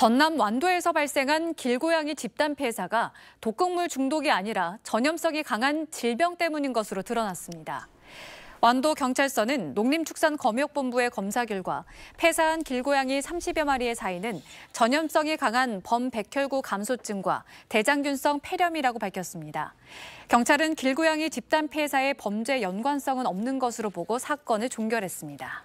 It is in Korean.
전남 완도에서 발생한 길고양이 집단 폐사가 독극물 중독이 아니라 전염성이 강한 질병 때문인 것으로 드러났습니다. 완도 경찰서는 농림축산검역본부의 검사 결과 폐사한 길고양이 30여 마리의 사인은 전염성이 강한 범백혈구 감소증과 대장균성 폐렴이라고 밝혔습니다. 경찰은 길고양이 집단 폐사의 범죄 연관성은 없는 것으로 보고 사건을 종결했습니다.